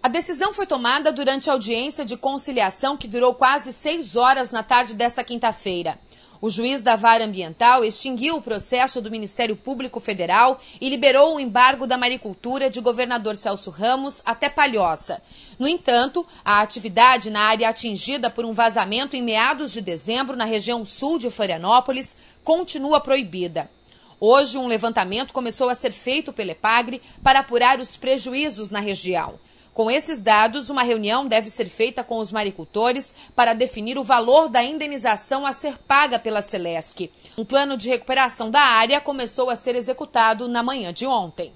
A decisão foi tomada durante a audiência de conciliação que durou quase seis horas na tarde desta quinta-feira. O juiz da vara ambiental extinguiu o processo do Ministério Público Federal e liberou o embargo da maricultura de governador Celso Ramos até Palhoça. No entanto, a atividade na área atingida por um vazamento em meados de dezembro na região sul de Florianópolis continua proibida. Hoje, um levantamento começou a ser feito pela EPAGRE para apurar os prejuízos na região. Com esses dados, uma reunião deve ser feita com os maricultores para definir o valor da indenização a ser paga pela Celesc. Um plano de recuperação da área começou a ser executado na manhã de ontem.